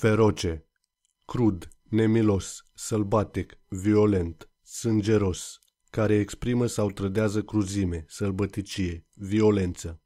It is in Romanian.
feroce, crud, nemilos, sălbatic, violent, sângeros, care exprimă sau trădează cruzime, sălbăticie, violență.